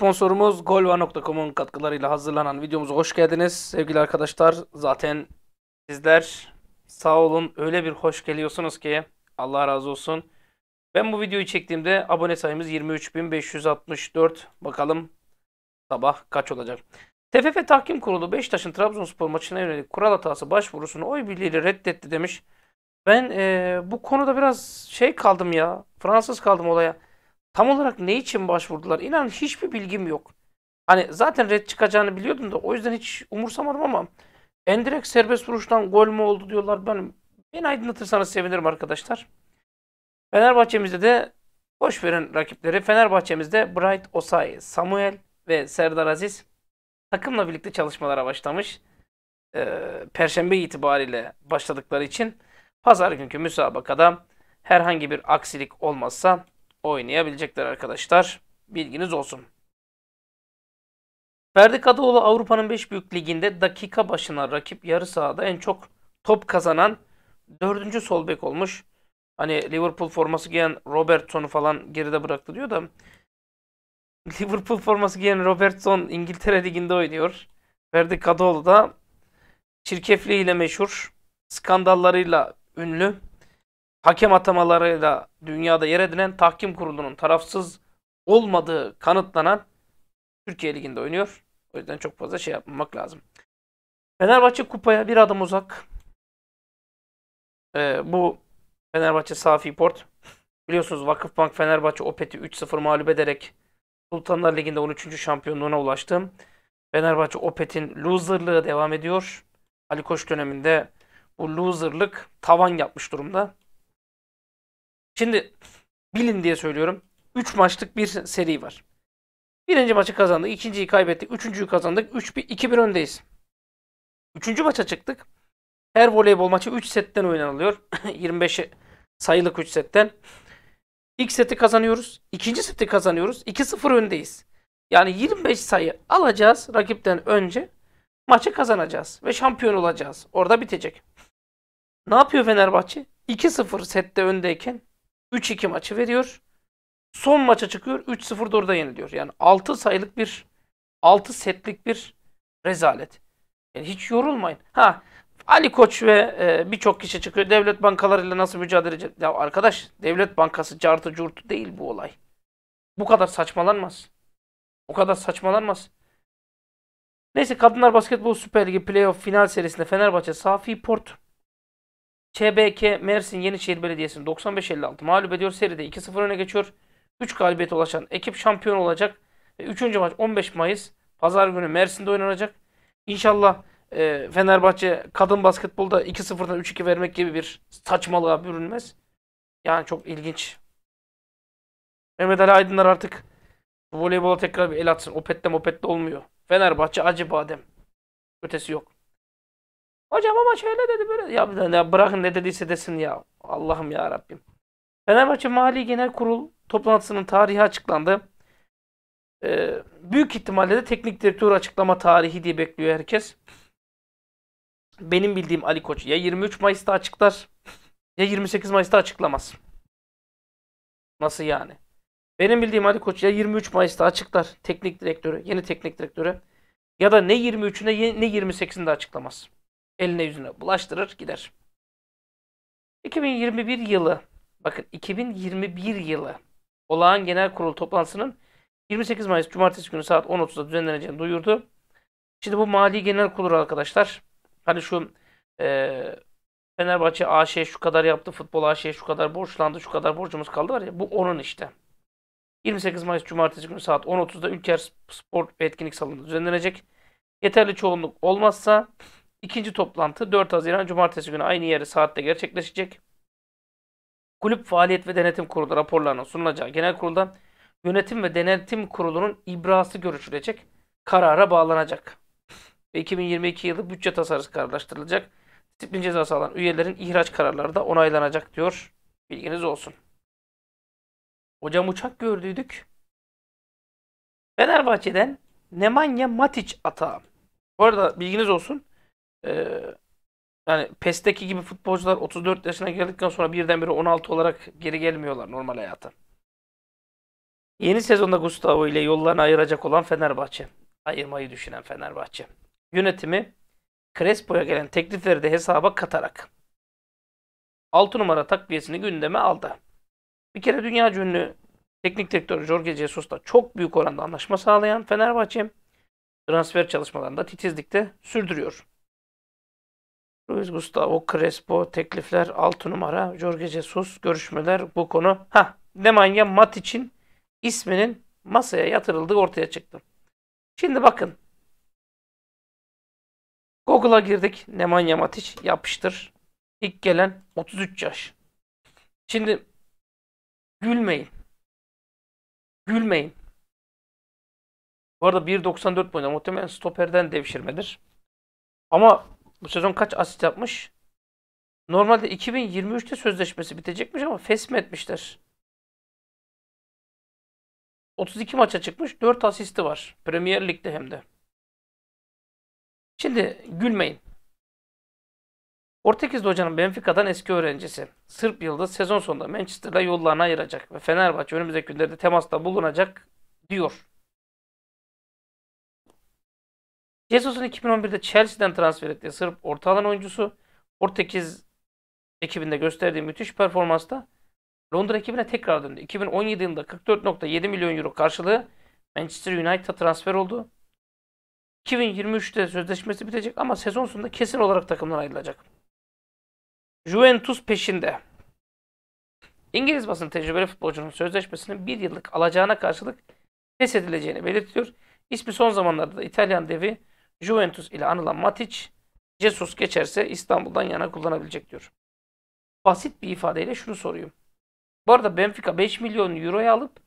Sponsorumuz golva.com'un katkılarıyla hazırlanan videomuza hoş geldiniz. Sevgili arkadaşlar zaten sizler sağ olun öyle bir hoş geliyorsunuz ki Allah razı olsun. Ben bu videoyu çektiğimde abone sayımız 23.564. Bakalım sabah kaç olacak? TFF Tahkim Kurulu Beşiktaş'ın Trabzonspor maçına yönelik kural hatası başvurusunu oy birliğiyle reddetti demiş. Ben e, bu konuda biraz şey kaldım ya. Fransız kaldım olaya. Tam olarak ne için başvurdular? İnan hiçbir bilgim yok. Hani zaten red çıkacağını biliyordum da o yüzden hiç umursamadım ama endirek serbest vuruştan gol mü oldu diyorlar. Ben beni aydınlatırsanız sevinirim arkadaşlar. Fenerbahçemizde de boş verin rakipleri. Fenerbahçemizde Bright Osay, Samuel, ve Serdar Aziz takımla birlikte çalışmalara başlamış. Ee, Perşembe itibariyle başladıkları için pazar günkü müsabakada herhangi bir aksilik olmazsa oynayabilecekler arkadaşlar. Bilginiz olsun. Ferdi Kadıoğlu Avrupa'nın 5 büyük liginde dakika başına rakip yarı sahada en çok top kazanan 4. sol bek olmuş. Hani Liverpool forması giyen Robertson'u falan geride bıraktı diyor da Liverpool forması giyen Robertson İngiltere Ligi'nde oynuyor. Ferdi Kadıoğlu da ile meşhur, skandallarıyla ünlü, hakem atamalarıyla dünyada yer edinen tahkim kurulunun tarafsız olmadığı kanıtlanan Türkiye Ligi'nde oynuyor. O yüzden çok fazla şey yapmamak lazım. Fenerbahçe kupaya bir adım uzak. Ee, bu Fenerbahçe Safi Port. Biliyorsunuz Vakıfbank Fenerbahçe Opet'i 3-0 mağlup ederek Sultanlar Ligi'nde 13. şampiyonluğuna ulaştım. Fenerbahçe Opet'in loserlığı devam ediyor. Ali Koç döneminde bu loserlık tavan yapmış durumda. Şimdi bilin diye söylüyorum. 3 maçlık bir seri var. Birinci maçı kazandık. ikinciyi kaybettik. Üçüncüyü kazandık. 3 2 1 öndeyiz. Üçüncü maça çıktık. Her voleybol maçı 3 setten oynanılıyor. 25 sayılık 3 setten. İlk seti kazanıyoruz. ikinci seti kazanıyoruz. 2-0 öndeyiz. Yani 25 sayı alacağız rakipten önce. Maçı kazanacağız ve şampiyon olacağız. Orada bitecek. Ne yapıyor Fenerbahçe? 2-0 sette öndeyken 3-2 maçı veriyor. Son maça çıkıyor 3-0'da orada yeniliyor. Yani 6 sayılık bir 6 setlik bir rezalet. Yani hiç yorulmayın. Ha Ali Koç ve e, birçok kişi çıkıyor. Devlet bankalarıyla nasıl mücadele edecek? Ya arkadaş devlet bankası cartı curtu değil bu olay. Bu kadar saçmalanmaz. O kadar saçmalanmaz. Neyse Kadınlar Basketbol Süper Ligi playoff final serisinde Fenerbahçe Safi Port ÇBK Mersin Yenişehir Belediyesi'ni 95-56 mağlup ediyor. Seride 2-0 öne geçiyor. 3 galibiyete ulaşan ekip şampiyon olacak. Ve 3. maç 15 Mayıs Pazar günü Mersin'de oynanacak. İnşallah e, Fenerbahçe kadın basketbolda 2-0'dan 3-2 vermek gibi bir saçmalığa bürünmez. Yani çok ilginç. Mehmet Ali Aydınlar artık voleybola tekrar bir el atsın. Opet'te mopet'te olmuyor. Fenerbahçe acı badem. Ötesi yok. Hocam ama şöyle dedi böyle. Ya, ya bırakın ne dediyse desin ya. Allah'ım ya Rabbim. Fenerbahçe Mali Genel Kurul toplantısının tarihi açıklandı. Ee, büyük ihtimalle de teknik direktör açıklama tarihi diye bekliyor herkes benim bildiğim Ali Koç ya 23 Mayıs'ta açıklar ya 28 Mayıs'ta açıklamaz. Nasıl yani? Benim bildiğim Ali Koç ya 23 Mayıs'ta açıklar teknik direktörü, yeni teknik direktörü ya da ne 23'üne ne 28'inde açıklamaz. Eline yüzüne bulaştırır gider. 2021 yılı bakın 2021 yılı olağan genel kurul toplantısının 28 Mayıs Cumartesi günü saat 10.30'da düzenleneceğini duyurdu. Şimdi bu mali genel kurul arkadaşlar Hani şu e, Fenerbahçe AŞ şu kadar yaptı, futbol AŞ şu kadar borçlandı, şu kadar borcumuz kaldı var ya bu onun işte. 28 Mayıs Cumartesi günü saat 10.30'da Ülker Spor ve Etkinlik Salonu düzenlenecek. Yeterli çoğunluk olmazsa ikinci toplantı 4 Haziran Cumartesi günü aynı yeri saatte gerçekleşecek. Kulüp Faaliyet ve Denetim Kurulu raporlarının sunulacağı genel kurulda yönetim ve denetim kurulunun ibrası görüşülecek. Karara bağlanacak ve 2022 yılı bütçe tasarısı kararlaştırılacak. Disiplin cezası alan üyelerin ihraç kararları da onaylanacak diyor. Bilginiz olsun. Hocam uçak gördüydük. Fenerbahçe'den Nemanja Matic atağı. Bu arada bilginiz olsun. Ee, yani PES'teki gibi futbolcular 34 yaşına geldikten sonra birdenbire 16 olarak geri gelmiyorlar normal hayata. Yeni sezonda Gustavo ile yollarını ayıracak olan Fenerbahçe. Ayırmayı düşünen Fenerbahçe yönetimi Crespo'ya gelen teklifleri de hesaba katarak 6 numara takviyesini gündeme aldı. Bir kere dünya ünlü teknik direktör Jorge Jesus da çok büyük oranda anlaşma sağlayan Fenerbahçe transfer çalışmalarında titizlikte sürdürüyor. Luis Gustavo Crespo teklifler 6 numara Jorge Jesus görüşmeler bu konu. Ha Nemanja Matic'in isminin masaya yatırıldığı ortaya çıktı. Şimdi bakın Google'a girdik. Nemanja Matić yapıştır. İlk gelen 33 yaş. Şimdi gülmeyin. Gülmeyin. Bu arada 1.94 boyunda muhtemelen stoperden devşirmedir. Ama bu sezon kaç asist yapmış? Normalde 2023'te sözleşmesi bitecekmiş ama fesme fesmetmişler. 32 maça çıkmış, 4 asisti var. Premier Lig'de hem de. Şimdi gülmeyin. Portekizli hocanın Benfica'dan eski öğrencisi Sırp Yıldız sezon sonunda Manchester'la yollarını ayıracak ve Fenerbahçe önümüzdeki günlerde temasta bulunacak diyor. Jesus'un 2011'de Chelsea'den transfer ettiği Sırp orta alan oyuncusu Portekiz ekibinde gösterdiği müthiş performansta Londra ekibine tekrar döndü. 2017 yılında 44.7 milyon euro karşılığı Manchester United'a transfer oldu. 2023'te sözleşmesi bitecek ama sezon sonunda kesin olarak takımdan ayrılacak. Juventus peşinde. İngiliz basın tecrübeli futbolcunun sözleşmesinin bir yıllık alacağına karşılık feshedileceğini belirtiyor. İsmi son zamanlarda da İtalyan devi Juventus ile anılan Matic, Jesus geçerse İstanbul'dan yana kullanabilecek diyor. Basit bir ifadeyle şunu soruyorum. Bu arada Benfica 5 milyon euroya alıp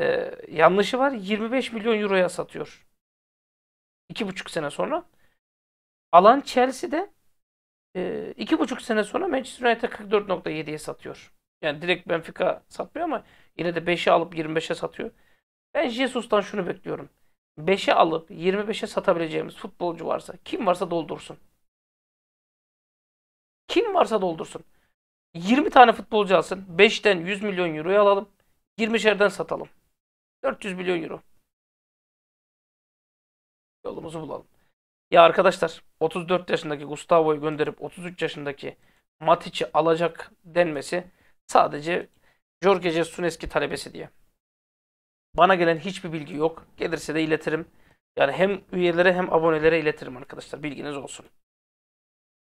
e, yanlışı var 25 milyon euroya satıyor iki buçuk sene sonra alan Chelsea'de e, iki buçuk sene sonra Manchester United 44.7'ye satıyor. Yani direkt Benfica satmıyor ama yine de 5'e alıp 25'e satıyor. Ben Jesus'tan şunu bekliyorum. 5'e alıp 25'e satabileceğimiz futbolcu varsa kim varsa doldursun. Kim varsa doldursun. 20 tane futbolcu alsın. 5'ten 100 milyon euroya alalım. 20'şerden satalım. 400 milyon euro yolumuzu bulalım. Ya arkadaşlar 34 yaşındaki Gustavo'yu gönderip 33 yaşındaki Matic'i alacak denmesi sadece Jorge Jesus'un eski talebesi diye. Bana gelen hiçbir bilgi yok. Gelirse de iletirim. Yani hem üyelere hem abonelere iletirim arkadaşlar. Bilginiz olsun.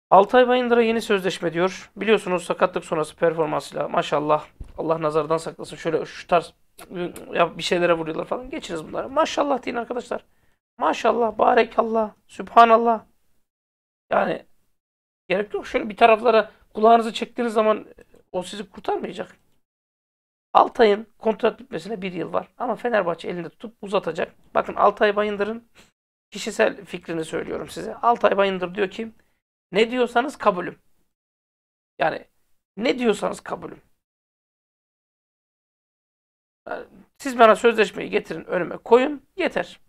Altay Bayındır'a yeni sözleşme diyor. Biliyorsunuz sakatlık sonrası performansıyla maşallah Allah nazardan saklasın. Şöyle şu tarz ya bir şeylere vuruyorlar falan. Geçiniz bunları. Maşallah deyin arkadaşlar. Maşallah, barekallah, sübhanallah. Yani gerek yok. Şöyle bir taraflara kulağınızı çektiğiniz zaman e, o sizi kurtarmayacak. Altay'ın kontrat bitmesine bir yıl var. Ama Fenerbahçe elinde tutup uzatacak. Bakın Altay Bayındır'ın kişisel fikrini söylüyorum size. Altay Bayındır diyor ki ne diyorsanız kabulüm. Yani ne diyorsanız kabulüm. siz bana sözleşmeyi getirin önüme koyun yeter.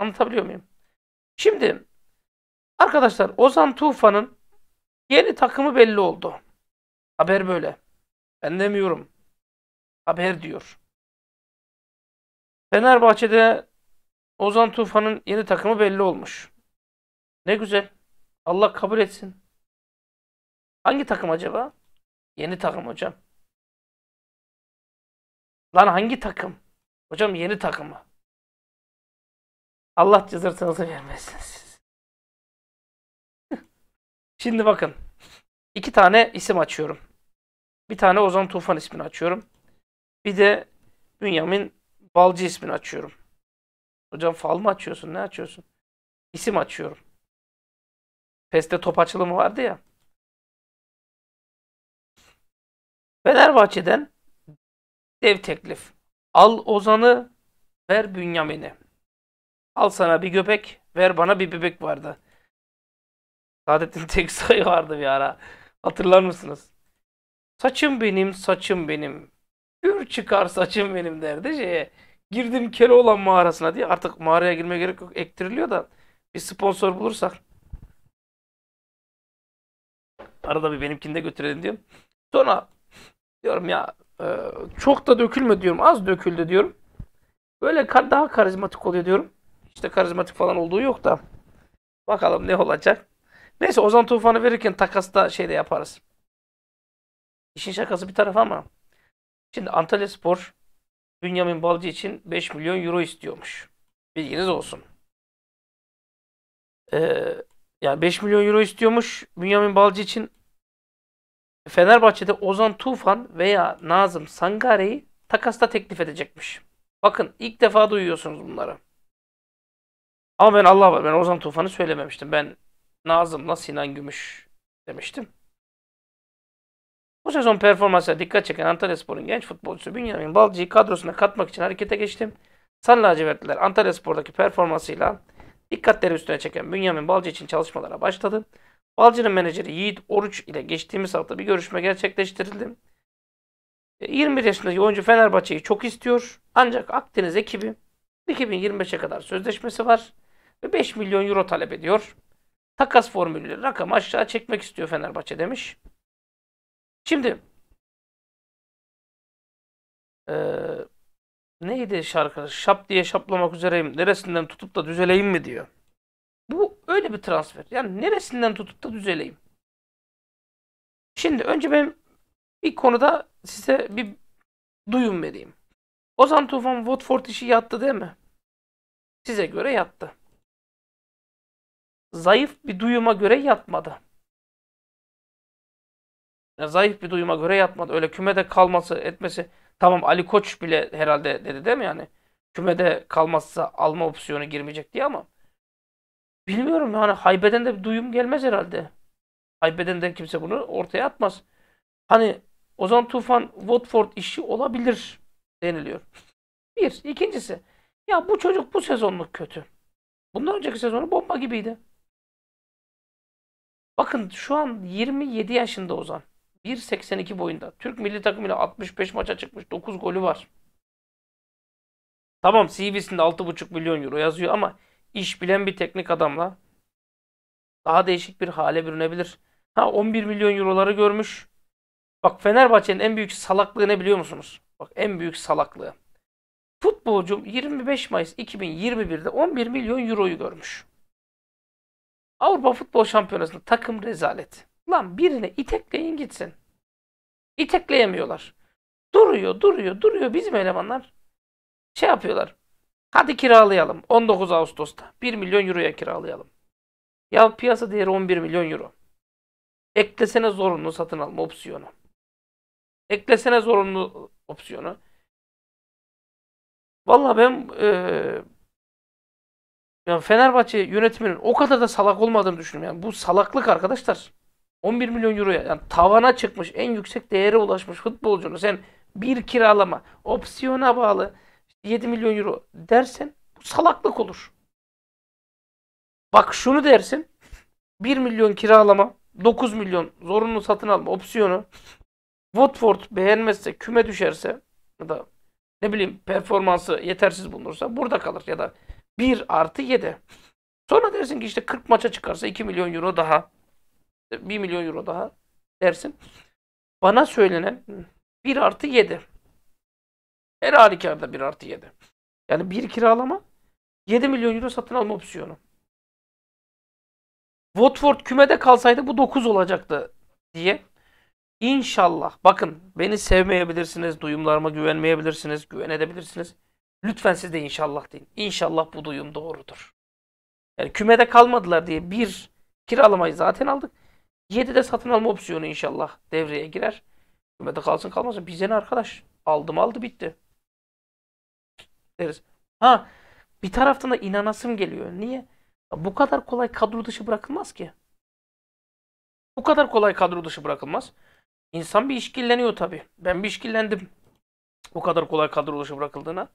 Anlatabiliyor muyum? Şimdi arkadaşlar Ozan Tufan'ın yeni takımı belli oldu. Haber böyle. Ben demiyorum. Haber diyor. Fenerbahçe'de Ozan Tufan'ın yeni takımı belli olmuş. Ne güzel. Allah kabul etsin. Hangi takım acaba? Yeni takım hocam. Lan hangi takım? Hocam yeni takımı. Allah cızırtınızı vermesin siz. Şimdi bakın. iki tane isim açıyorum. Bir tane Ozan Tufan ismini açıyorum. Bir de Bünyamin Balcı ismini açıyorum. Hocam fal mı açıyorsun? Ne açıyorsun? İsim açıyorum. PES'te top açılımı vardı ya. Fenerbahçe'den dev teklif. Al Ozan'ı, ver Bünyamin'i. Al sana bir göbek, ver bana bir bebek vardı. Saadettin Teksoy vardı bir ara. Hatırlar mısınız? Saçım benim, saçım benim. Gür çıkar saçım benim derdi şeye. Girdim keloğlan mağarasına diye artık mağaraya girmeye gerek yok. Ektiriliyor da bir sponsor bulursak. Arada bir benimkinde de götürelim diyorum. Sonra diyorum ya e, çok da dökülme diyorum. Az döküldü diyorum. Böyle daha karizmatik oluyor diyorum. İşte karizmatik falan olduğu yok da. Bakalım ne olacak. Neyse Ozan Tufan'ı verirken takasta şey de yaparız. İşin şakası bir taraf ama. Şimdi Antalya Spor Bünyamin Balcı için 5 milyon euro istiyormuş. Bilginiz olsun. Ee, yani 5 milyon euro istiyormuş Bünyamin Balcı için. Fenerbahçe'de Ozan Tufan veya Nazım Sangare'yi takasta teklif edecekmiş. Bakın ilk defa duyuyorsunuz bunları. Ama ben Allah var. Ben Ozan Tufan'ı söylememiştim. Ben Nazım'la Sinan Gümüş demiştim. Bu sezon performansa dikkat çeken Antalya Spor'un genç futbolcusu Bünyamin Balcı'yı kadrosuna katmak için harekete geçtim. Sarı lacivertliler Antalya Spor'daki performansıyla dikkatleri üstüne çeken Bünyamin Balcı için çalışmalara başladı. Balcı'nın menajeri Yiğit Oruç ile geçtiğimiz hafta bir görüşme gerçekleştirildi. 21 e, yaşındaki oyuncu Fenerbahçe'yi çok istiyor. Ancak Akdeniz ekibi 2025'e kadar sözleşmesi var ve 5 milyon euro talep ediyor. Takas formülü rakamı aşağı çekmek istiyor Fenerbahçe demiş. Şimdi ee, neydi şarkı? Şap diye şaplamak üzereyim. Neresinden tutup da düzeleyim mi diyor. Bu öyle bir transfer. Yani neresinden tutup da düzeleyim. Şimdi önce ben bir konuda size bir duyum vereyim. Ozan Tufan Watford işi yattı değil mi? Size göre yattı zayıf bir duyuma göre yatmadı. Yani zayıf bir duyuma göre yatmadı. Öyle kümede kalması etmesi. Tamam Ali Koç bile herhalde dedi değil mi yani? Kümede kalmazsa alma opsiyonu girmeyecek diye ama. Bilmiyorum yani haybeden de bir duyum gelmez herhalde. Haybeden de kimse bunu ortaya atmaz. Hani Ozan Tufan Watford işi olabilir deniliyor. Bir. ikincisi ya bu çocuk bu sezonluk kötü. Bundan önceki sezonu bomba gibiydi. Bakın şu an 27 yaşında Ozan. 1.82 boyunda. Türk milli takımıyla 65 maça çıkmış. 9 golü var. Tamam CV'sinde 6.5 milyon euro yazıyor ama iş bilen bir teknik adamla daha değişik bir hale bürünebilir. Ha 11 milyon euroları görmüş. Bak Fenerbahçe'nin en büyük salaklığı ne biliyor musunuz? Bak en büyük salaklığı. Futbolcum 25 Mayıs 2021'de 11 milyon euroyu görmüş. Avrupa Futbol Şampiyonası'nda takım rezalet. Lan birine itekleyin gitsin. İtekleyemiyorlar. Duruyor, duruyor, duruyor bizim elemanlar. Şey yapıyorlar. Hadi kiralayalım 19 Ağustos'ta. 1 milyon euroya kiralayalım. Ya piyasa değeri 11 milyon euro. Eklesene zorunlu satın alma opsiyonu. Eklesene zorunlu opsiyonu. Valla ben e, yani Fenerbahçe yönetiminin o kadar da salak olmadığını düşünüyorum. Yani bu salaklık arkadaşlar. 11 milyon euroya yani tavana çıkmış en yüksek değere ulaşmış futbolcunu sen bir kiralama opsiyona bağlı 7 milyon euro dersen bu salaklık olur. Bak şunu dersin 1 milyon kiralama 9 milyon zorunlu satın alma opsiyonu Watford beğenmezse küme düşerse ya da ne bileyim performansı yetersiz bulunursa burada kalır ya da 1 artı 7. Sonra dersin ki işte 40 maça çıkarsa 2 milyon euro daha. 1 milyon euro daha dersin. Bana söylenen 1 artı 7. Her halükarda 1 artı 7. Yani bir kiralama 7 milyon euro satın alma opsiyonu. Watford kümede kalsaydı bu 9 olacaktı diye. İnşallah. Bakın beni sevmeyebilirsiniz, duyumlarıma güvenmeyebilirsiniz, güvenebilirsiniz. Lütfen siz de inşallah deyin. İnşallah bu duyum doğrudur. Yani kümede kalmadılar diye bir kiralamayı zaten aldık. Yedi de satın alma opsiyonu inşallah devreye girer. Kümede kalsın kalmasın. Bize ne arkadaş? Aldım aldı bitti. Deriz. Ha bir taraftan da inanasım geliyor. Niye? Bu kadar kolay kadro dışı bırakılmaz ki. Bu kadar kolay kadro dışı bırakılmaz. İnsan bir işkilleniyor tabii. Ben bir işkillendim. Bu kadar kolay kadro dışı bırakıldığına.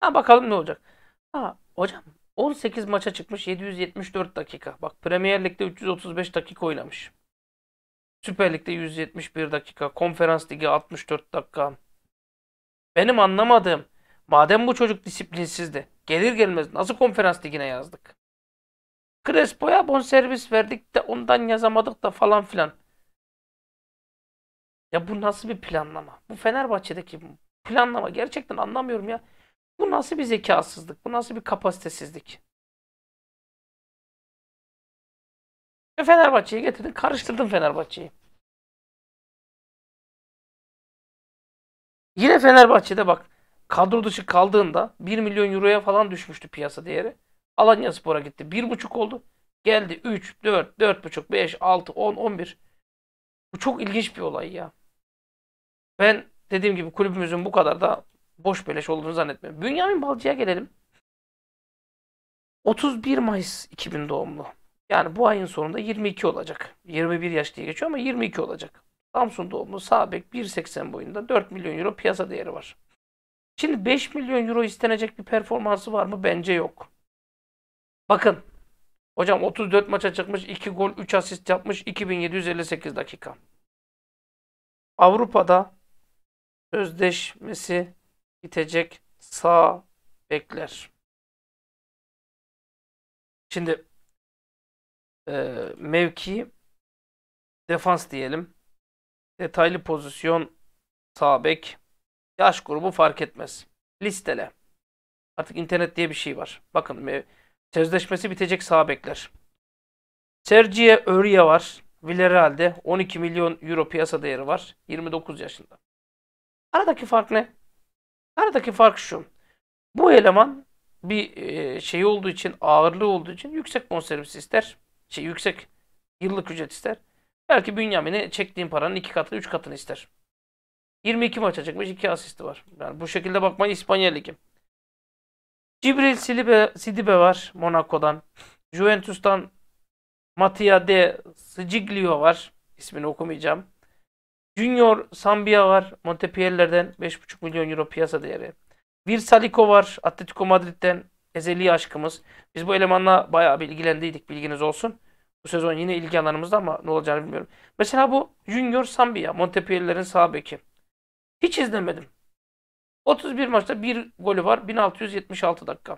Ha bakalım ne olacak. Ha hocam 18 maça çıkmış 774 dakika. Bak Premier Lig'de 335 dakika oynamış. Süper Lig'de 171 dakika. Konferans Ligi 64 dakika. Benim anlamadığım madem bu çocuk disiplinsizdi. Gelir gelmez nasıl konferans ligine yazdık? Crespo'ya bon servis verdik de ondan yazamadık da falan filan. Ya bu nasıl bir planlama? Bu Fenerbahçe'deki planlama gerçekten anlamıyorum ya. Bu nasıl bir zekasızlık? Bu nasıl bir kapasitesizlik? Ve Fenerbahçe'yi getirdin, karıştırdın Fenerbahçe'yi. Yine Fenerbahçe'de bak kadro dışı kaldığında 1 milyon euroya falan düşmüştü piyasa değeri. Alanya Spor'a gitti. 1,5 oldu. Geldi 3, 4, 4,5, 5, 6, 10, 11. Bu çok ilginç bir olay ya. Ben dediğim gibi kulübümüzün bu kadar da boş beleş olduğunu zannetmiyorum. Bünyamin Balcı'ya gelelim. 31 Mayıs 2000 doğumlu. Yani bu ayın sonunda 22 olacak. 21 yaş diye geçiyor ama 22 olacak. Samsun doğumlu sabek 1.80 boyunda 4 milyon euro piyasa değeri var. Şimdi 5 milyon euro istenecek bir performansı var mı? Bence yok. Bakın. Hocam 34 maça çıkmış, 2 gol, 3 asist yapmış, 2758 dakika. Avrupa'da sözleşmesi Bitecek sağ bekler. Şimdi e, mevki defans diyelim. Detaylı pozisyon sağ bek. Yaş grubu fark etmez. Listele. Artık internet diye bir şey var. Bakın sözleşmesi bitecek sağ bekler. Sergiye Örye var. Villarreal'de 12 milyon euro piyasa değeri var. 29 yaşında. Aradaki fark ne? Aradaki fark şu. Bu eleman bir şey olduğu için, ağırlığı olduğu için yüksek bonservis ister. Şey yüksek yıllık ücret ister. Belki Bünyamin'e çektiğin paranın iki katını, üç katını ister. 22 maça çıkmış, iki asisti var. Yani bu şekilde bakmayın İspanya Ligi. Cibril Sidibe, Sidibe var Monaco'dan. Juventus'tan Matia de Sigiglio var. İsmini okumayacağım. Junior Sambia var. Montpellier'den 5,5 milyon euro piyasa değeri. Saliko var. Atletico Madrid'den ezeli aşkımız. Biz bu elemanla bayağı bir ilgilendiydik bilginiz olsun. Bu sezon yine ilgi alanımızda ama ne olacağını bilmiyorum. Mesela bu Junior Sambia. Montpellier'in sağ beki. Hiç izlemedim. 31 maçta bir golü var. 1676 dakika.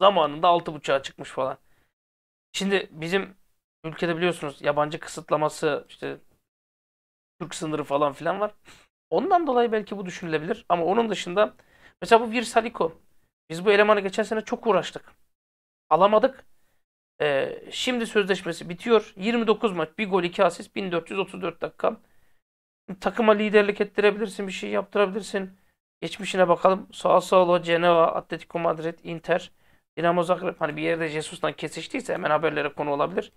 Zamanında 6.5'a çıkmış falan. Şimdi bizim ülkede biliyorsunuz yabancı kısıtlaması işte Türk sınırı falan filan var. Ondan dolayı belki bu düşünülebilir. Ama onun dışında mesela bu Virsaliko. Biz bu elemanı geçen sene çok uğraştık. Alamadık. Ee, şimdi sözleşmesi bitiyor. 29 maç, 1 gol, 2 asist, 1434 dakika. Takıma liderlik ettirebilirsin, bir şey yaptırabilirsin. Geçmişine bakalım. Sao Solo, Cenova, Atletico Madrid, Inter, Dinamo Zagreb. Hani bir yerde Jesus'tan kesiştiyse hemen haberlere konu olabilir.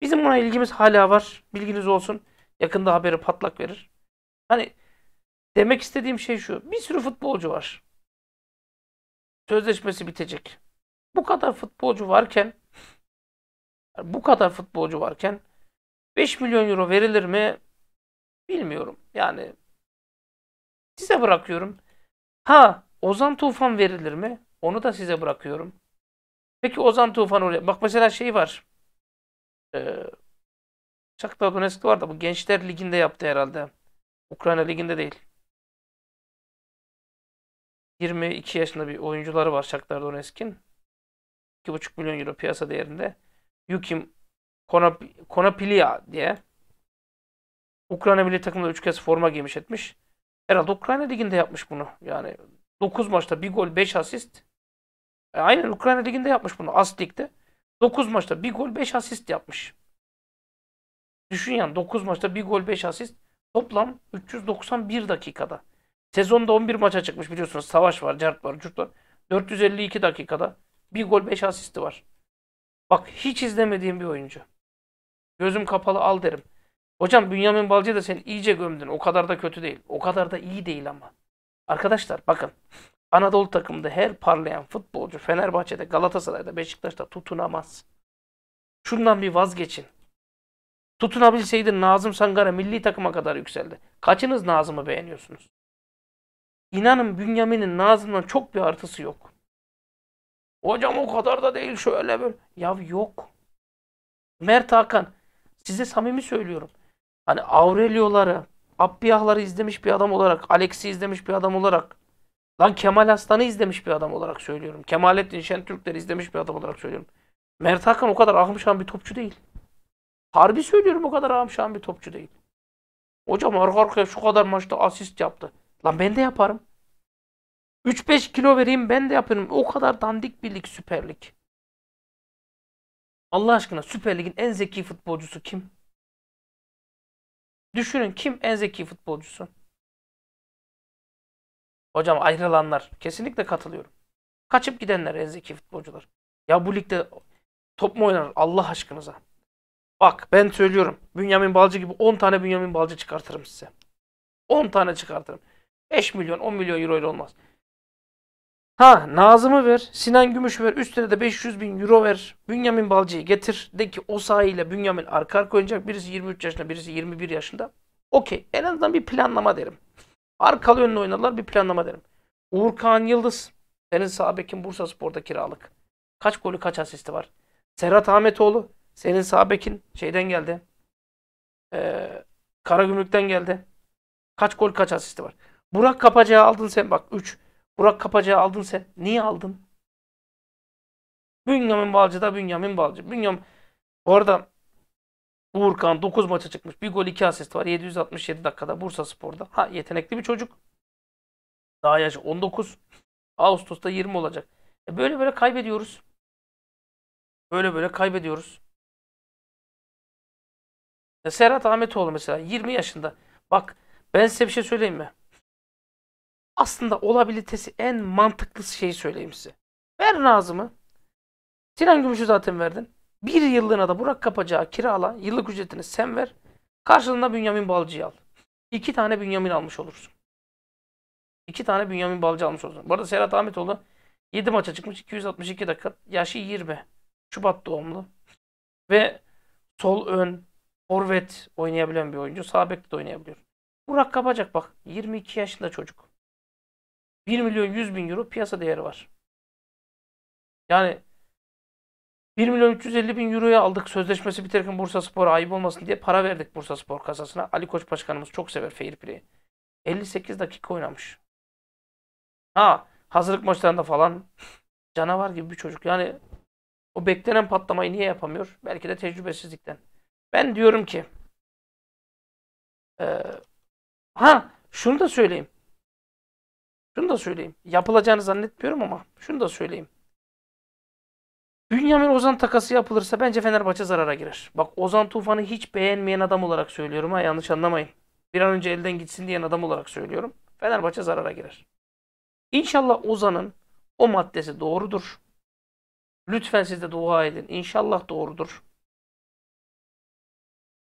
Bizim buna ilgimiz hala var. Bilginiz olsun. Yakında haberi patlak verir. Hani demek istediğim şey şu. Bir sürü futbolcu var. Sözleşmesi bitecek. Bu kadar futbolcu varken bu kadar futbolcu varken 5 milyon euro verilir mi bilmiyorum. Yani size bırakıyorum. Ha Ozan Tufan verilir mi? Onu da size bırakıyorum. Peki Ozan Tufan oraya. Bak mesela şey var. Ee, Shakhtar Donetsk var da bu Gençler Ligi'nde yaptı herhalde. Ukrayna Ligi'nde değil. 22 yaşında bir oyuncuları var Shakhtar Donetsk'in. 2,5 milyon euro piyasa değerinde. Yukim Konop Konopilia diye Ukrayna milli takımında 3 kez forma giymiş etmiş. Herhalde Ukrayna liginde yapmış bunu. Yani 9 maçta 1 gol 5 asist. E, aynen Ukrayna liginde yapmış bunu. Astik'te. 9 maçta 1 gol 5 asist yapmış. Düşün yani 9 maçta 1 gol 5 asist toplam 391 dakikada. Sezonda 11 maça çıkmış biliyorsunuz. Savaş var, Cert var, Cürt var. 452 dakikada 1 gol 5 asisti var. Bak hiç izlemediğim bir oyuncu. Gözüm kapalı al derim. Hocam Bünyamin Balcı da sen iyice gömdün. O kadar da kötü değil. O kadar da iyi değil ama. Arkadaşlar bakın. Anadolu takımında her parlayan futbolcu Fenerbahçe'de, Galatasaray'da, Beşiktaş'ta tutunamaz. Şundan bir vazgeçin. Tutunabilseydin Nazım Sangara milli takıma kadar yükseldi. Kaçınız Nazım'ı beğeniyorsunuz? İnanın Bünyamin'in Nazım'dan çok bir artısı yok. Hocam o kadar da değil şöyle böyle. Ya yok. Mert Hakan size samimi söylüyorum. Hani Aurelio'ları, Abbiyahları izlemiş bir adam olarak, Alex'i izlemiş bir adam olarak, lan Kemal Aslan'ı izlemiş bir adam olarak söylüyorum. Kemalettin Şentürkleri izlemiş bir adam olarak söylüyorum. Mert Hakan o kadar ahım bir topçu değil. Harbi söylüyorum o kadar amşan bir topçu değil. Hocam arka arkaya şu kadar maçta asist yaptı. Lan ben de yaparım. 3-5 kilo vereyim ben de yaparım. O kadar dandik birlik süperlik. Allah aşkına Süper Lig'in en zeki futbolcusu kim? Düşünün kim en zeki futbolcusu? Hocam ayrılanlar. Kesinlikle katılıyorum. Kaçıp gidenler en zeki futbolcular. Ya bu ligde top mu oynar Allah aşkınıza? Bak ben söylüyorum. Bünyamin Balcı gibi 10 tane Bünyamin Balcı çıkartırım size. 10 tane çıkartırım. 5 milyon 10 milyon euro ile olmaz. Ha Nazım'ı ver. Sinan Gümüş ver. Üstüne de 500 bin euro ver. Bünyamin Balcı'yı getir. De ki o sahiyle Bünyamin arka arka oynayacak. Birisi 23 yaşında birisi 21 yaşında. Okey. En azından bir planlama derim. Arkalı önlü oynadılar bir planlama derim. Uğurkan Yıldız. Senin Sabek'in Bursa Spor'da kiralık. Kaç golü kaç asisti var? Serhat Ahmetoğlu. Senin Sabek'in şeyden geldi. Ee, Karagümrük'ten geldi. Kaç gol kaç asisti var. Burak Kapacı'ya aldın sen bak 3. Burak Kapacı'ya aldın sen. Niye aldın? Bünyamin Balcı da Bünyamin Balcı. Bünyamin orada. arada Uğurkan 9 maça çıkmış. Bir gol 2 asist var. 767 dakikada Bursa Spor'da. Ha yetenekli bir çocuk. Daha yaş 19. Ağustos'ta 20 olacak. E böyle böyle kaybediyoruz. Böyle böyle kaybediyoruz. Serhat Ahmetoğlu mesela 20 yaşında. Bak ben size bir şey söyleyeyim mi? Aslında olabilitesi en mantıklı şeyi söyleyeyim size. Ver Nazım'ı. Sinan Gümüş'ü zaten verdin. Bir yıllığına da Burak Kapacağı kirala. Yıllık ücretini sen ver. Karşılığında Bünyamin Balcı'yı al. İki tane Bünyamin almış olursun. İki tane Bünyamin Balcı almış olursun. Bu arada Serhat Ahmetoğlu 7 maça çıkmış. 262 dakika. Yaşı 20. Şubat doğumlu. Ve sol ön, forvet oynayabilen bir oyuncu. Sağ de oynayabiliyor. Burak Kabacak bak 22 yaşında çocuk. 1 milyon 100 bin euro piyasa değeri var. Yani 1 milyon 350 bin euroya aldık sözleşmesi biterken Bursa Spor'a ayıp olmasın diye para verdik Bursa Spor kasasına. Ali Koç Başkanımız çok sever fair play'i. 58 dakika oynamış. Ha hazırlık maçlarında falan canavar gibi bir çocuk. Yani o beklenen patlamayı niye yapamıyor? Belki de tecrübesizlikten. Ben diyorum ki e, ha şunu da söyleyeyim. Şunu da söyleyeyim. Yapılacağını zannetmiyorum ama şunu da söyleyeyim. Bünyamin Ozan takası yapılırsa bence Fenerbahçe zarara girer. Bak Ozan Tufan'ı hiç beğenmeyen adam olarak söylüyorum ha yanlış anlamayın. Bir an önce elden gitsin diyen adam olarak söylüyorum. Fenerbahçe zarara girer. İnşallah Ozan'ın o maddesi doğrudur. Lütfen siz de dua edin. İnşallah doğrudur.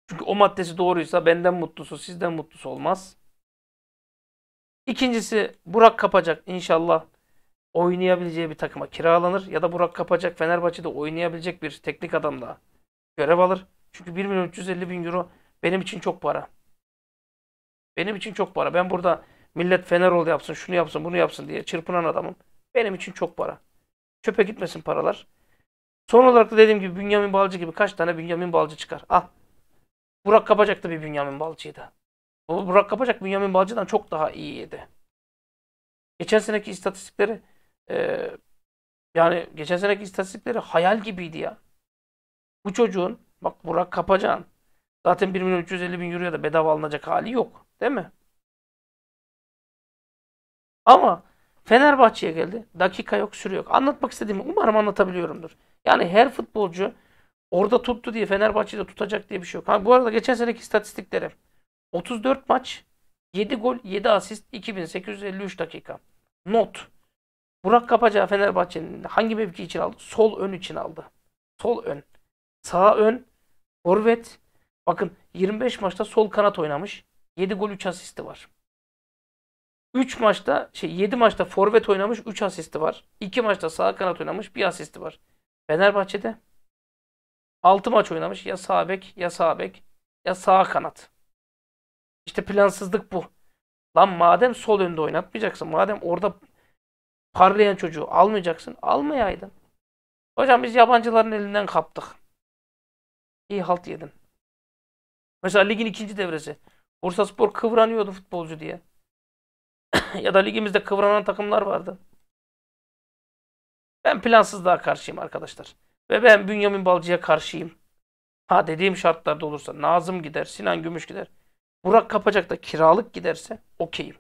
Çünkü o maddesi doğruysa benden mutlusu sizden mutlusu olmaz. İkincisi Burak Kapacak inşallah oynayabileceği bir takıma kiralanır. Ya da Burak Kapacak Fenerbahçe'de oynayabilecek bir teknik adamla görev alır. Çünkü 1 milyon 350 bin euro benim için çok para. Benim için çok para. Ben burada millet Fenerol yapsın, şunu yapsın, bunu yapsın diye çırpınan adamım. Benim için çok para. Çöpe gitmesin paralar. Son olarak da dediğim gibi Bünyamin Balcı gibi kaç tane Bünyamin Balcı çıkar. Al. Burak Kapacak da bir Bünyamin Balcı'ydı. Burak Kapacak Bünyamin Balcı'dan çok daha iyiydi. Geçen seneki istatistikleri e, yani geçen seneki istatistikleri hayal gibiydi ya. Bu çocuğun bak Burak Kapacak'ın zaten 1 milyon 350 bin euroya da bedava alınacak hali yok. Değil mi? Ama Fenerbahçe'ye geldi. Dakika yok, süre yok. Anlatmak istediğimi umarım anlatabiliyorumdur. Yani her futbolcu Orada tuttu diye Fenerbahçe'de tutacak diye bir şey yok. Ha, bu arada geçen seneki istatistiklere 34 maç 7 gol 7 asist 2853 dakika. Not. Burak Kapaca Fenerbahçe'nin hangi mevki için aldı? Sol ön için aldı. Sol ön. Sağ ön. Forvet. Bakın 25 maçta sol kanat oynamış. 7 gol 3 asisti var. 3 maçta şey 7 maçta forvet oynamış 3 asisti var. 2 maçta sağ kanat oynamış 1 asisti var. Fenerbahçe'de 6 maç oynamış. Ya sağ bek, ya sağ bek, ya sağ kanat. İşte plansızlık bu. Lan madem sol önde oynatmayacaksın, madem orada parlayan çocuğu almayacaksın, almayaydın. Hocam biz yabancıların elinden kaptık. İyi halt yedin. Mesela ligin ikinci devresi. Spor kıvranıyordu futbolcu diye. ya da ligimizde kıvranan takımlar vardı. Ben plansızlığa karşıyım arkadaşlar. Ve ben Bünyamin Balcı'ya karşıyım. Ha dediğim şartlarda olursa Nazım gider, Sinan Gümüş gider. Burak Kapacak da kiralık giderse okeyim.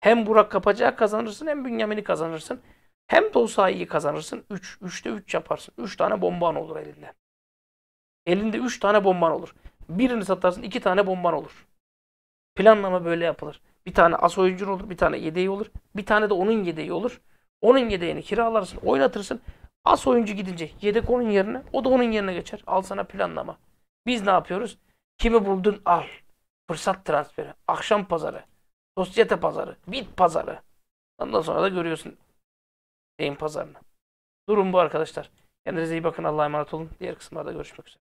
Hem Burak Kapacak'ı kazanırsın hem Bünyamin'i kazanırsın. Hem Dolsay'ı kazanırsın. 3. Üç, 3'te 3 üç yaparsın. 3 tane bomban olur elinde. Elinde 3 tane bomban olur. Birini satarsın 2 tane bomban olur. Planlama böyle yapılır. Bir tane as oyuncun olur, bir tane yedeği olur. Bir tane de onun yedeği olur. Onun yedeğini kiralarsın, oynatırsın. As oyuncu gidince yedek onun yerine o da onun yerine geçer. Al sana planlama. Biz ne yapıyoruz? Kimi buldun al. Fırsat transferi. Akşam pazarı. Sosyete pazarı. Bit pazarı. Ondan sonra da görüyorsun şeyin pazarını. Durum bu arkadaşlar. Kendinize iyi bakın. Allah'a emanet olun. Diğer kısımlarda görüşmek üzere.